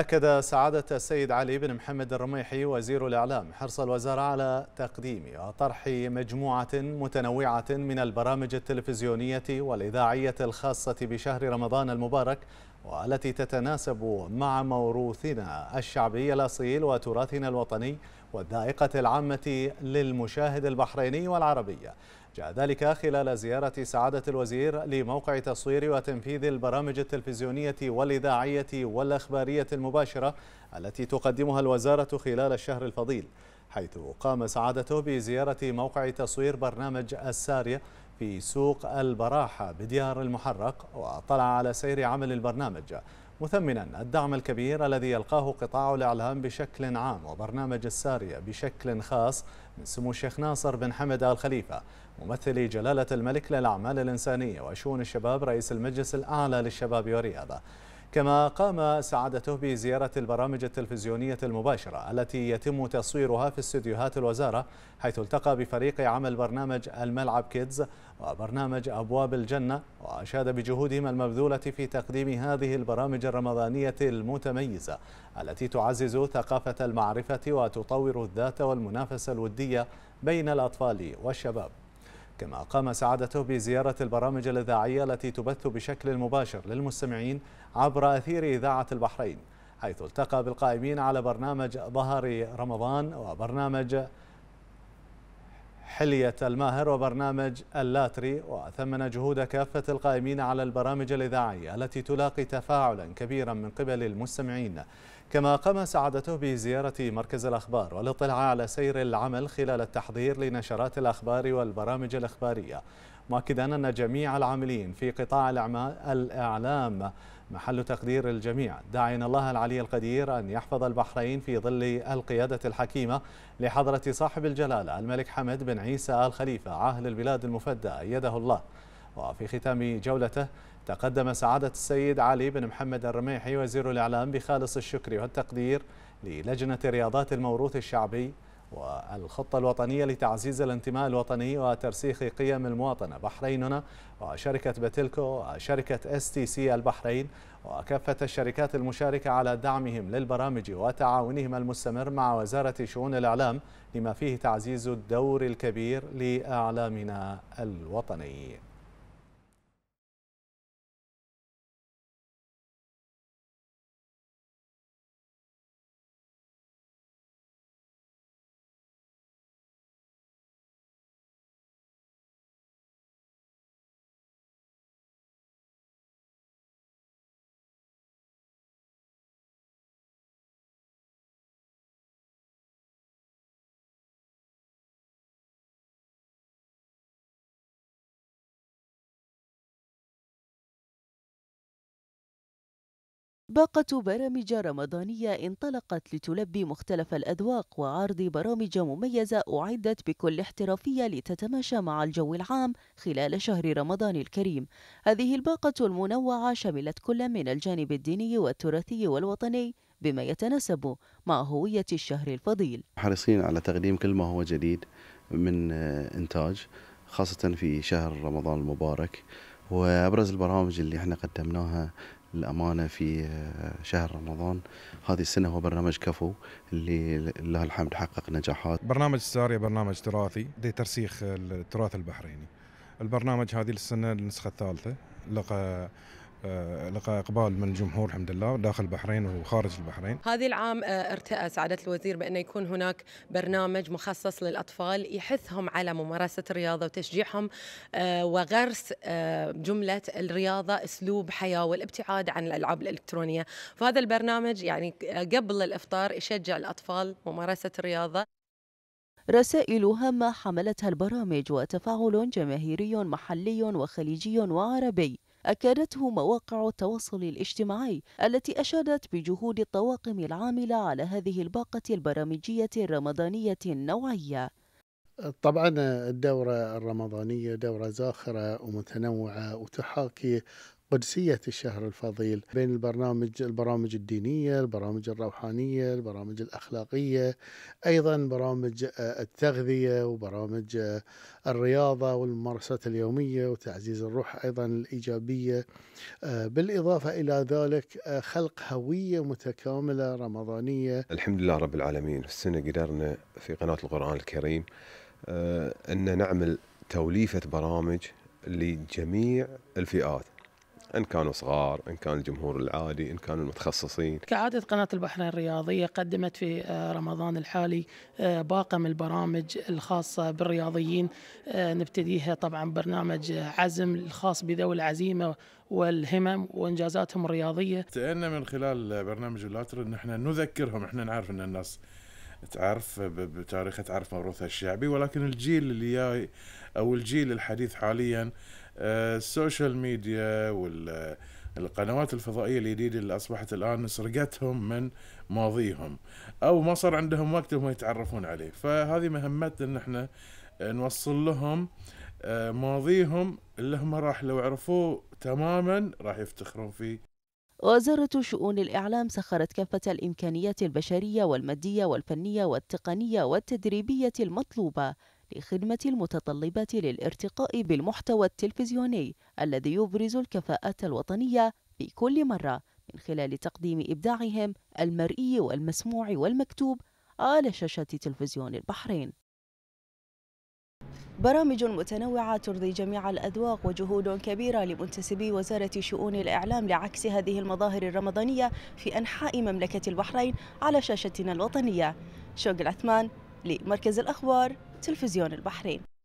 أكد سعادة السيد علي بن محمد الرميحي وزير الإعلام حرص الوزارة على تقديم وطرح مجموعة متنوعة من البرامج التلفزيونية والإذاعية الخاصة بشهر رمضان المبارك والتي تتناسب مع موروثنا الشعبي الأصيل وتراثنا الوطني والذائقة العامة للمشاهد البحريني والعربي جاء ذلك خلال زيارة سعادة الوزير لموقع تصوير وتنفيذ البرامج التلفزيونية والإذاعية والأخبارية المباشرة التي تقدمها الوزارة خلال الشهر الفضيل حيث قام سعادته بزيارة موقع تصوير برنامج السارية في سوق البراحة بديار المحرق وأطلع على سير عمل البرنامج مثمنا الدعم الكبير الذي يلقاه قطاع الإعلام بشكل عام وبرنامج السارية بشكل خاص من سمو الشيخ ناصر بن حمد آل خليفة ممثل جلالة الملك للأعمال الإنسانية وشؤون الشباب رئيس المجلس الأعلى للشباب والرياضة كما قام سعادته بزيارة البرامج التلفزيونية المباشرة التي يتم تصويرها في استديوهات الوزارة حيث التقى بفريق عمل برنامج الملعب كيدز وبرنامج أبواب الجنة وأشاد بجهودهم المبذولة في تقديم هذه البرامج الرمضانية المتميزة التي تعزز ثقافة المعرفة وتطور الذات والمنافسة الودية بين الأطفال والشباب كما قام سعادته بزيارة البرامج الإذاعية التي تبث بشكل مباشر للمستمعين عبر أثير إذاعة البحرين حيث التقى بالقائمين على برنامج ظهر رمضان وبرنامج حلية الماهر وبرنامج اللاتري وثمن جهود كافة القائمين على البرامج الإذاعية التي تلاقي تفاعلا كبيرا من قبل المستمعين كما قام سعادته بزيارة مركز الأخبار والاطلاع على سير العمل خلال التحضير لنشرات الأخبار والبرامج الأخبارية مؤكدا أن جميع العاملين في قطاع الإعلام محل تقدير الجميع داعين الله العلي القدير أن يحفظ البحرين في ظل القيادة الحكيمة لحضرة صاحب الجلالة الملك حمد بن عيسى آل خليفة عاهل البلاد المفدى أيده الله وفي ختام جولته تقدم سعادة السيد علي بن محمد الرميحي وزير الإعلام بخالص الشكر والتقدير للجنة رياضات الموروث الشعبي والخطة الوطنية لتعزيز الانتماء الوطني وترسيخ قيم المواطنة بحريننا وشركة بتلكو وشركة اس تي سي البحرين وكافة الشركات المشاركة على دعمهم للبرامج وتعاونهم المستمر مع وزارة شؤون الإعلام لما فيه تعزيز الدور الكبير لإعلامنا الوطني باقة برامج رمضانية انطلقت لتلبي مختلف الأذواق وعرض برامج مميزة أعدت بكل احترافية لتتماشى مع الجو العام خلال شهر رمضان الكريم. هذه الباقة المنوعة شملت كل من الجانب الديني والتراثي والوطني بما يتناسب مع هوية الشهر الفضيل. حريصين على تقديم كل ما هو جديد من آه، إنتاج خاصة في شهر رمضان المبارك وأبرز البرامج اللي احنا قدمناها للأمانة في آه، شهر رمضان هذه السنة هو برنامج كفو اللي لله الحمد حقق نجاحات برنامج سارية برنامج تراثي لترسيخ التراث البحريني البرنامج هذه السنة النسخة الثالثة لقى آه، لقى اقبال من الجمهور الحمد لله داخل البحرين وخارج البحرين. هذه العام آه، ارتأى سعاده الوزير بانه يكون هناك برنامج مخصص للاطفال يحثهم على ممارسه الرياضه وتشجيعهم آه، وغرس جمله الرياضه اسلوب حياه والابتعاد عن الالعاب الالكترونيه، فهذا البرنامج يعني قبل الافطار يشجع الاطفال ممارسه الرياضه. رسائل هامة حملتها البرامج وتفاعل جماهيري محلي وخليجي وعربي أكدته مواقع التواصل الاجتماعي التي أشادت بجهود الطواقم العاملة على هذه الباقة البرامجية الرمضانية النوعية طبعا الدورة الرمضانية دورة زاخرة ومتنوعة وتحاكي قدسية الشهر الفضيل بين البرنامج البرامج الدينية البرامج الروحانية البرامج الأخلاقية أيضا برامج آه، التغذية وبرامج آه، الرياضة والممارسات اليومية وتعزيز الروح أيضا الإيجابية آه، بالإضافة إلى ذلك خلق هوية متكاملة رمضانية الحمد لله رب العالمين في السنة قدرنا في قناة القرآن الكريم أن نعمل توليفة برامج لجميع الفئات ان كانوا صغار ان كان الجمهور العادي ان كانوا المتخصصين كعاده قناه البحرين الرياضيه قدمت في آه، رمضان الحالي آه، باقه من البرامج الخاصه بالرياضيين آه، نبتديها طبعا برنامج عزم الخاص بذوي العزيمه والهمم وانجازاتهم الرياضيه. تأنا من خلال برنامج اللاتر ان احنا نذكرهم احنا نعرف ان الناس تعرف بتاريخ تعرف موروثها الشعبي ولكن الجيل اللي جاي او الجيل الحديث حاليا السوشيال آه، ميديا والقنوات الفضائيه الجديده اللي اصبحت الان سرقتهم من ماضيهم او ما صار عندهم وقت وما يتعرفون عليه فهذه مهمتنا ان احنا نوصل لهم آه، ماضيهم اللي هم راح لو عرفوه تماما راح يفتخرون فيه وزارة شؤون الإعلام سخرت كافة الإمكانيات البشرية والمادية والفنية والتقنية والتدريبية المطلوبة لخدمة المتطلبات للارتقاء بالمحتوى التلفزيوني الذي يبرز الكفاءات الوطنية في كل مرة من خلال تقديم إبداعهم المرئي والمسموع والمكتوب على شاشة تلفزيون البحرين برامج متنوعة ترضي جميع الأذواق وجهود كبيرة لمنتسبي وزارة شؤون الإعلام لعكس هذه المظاهر الرمضانية في أنحاء مملكة البحرين على شاشتنا الوطنية شوق العثمان لمركز الأخبار تلفزيون البحرين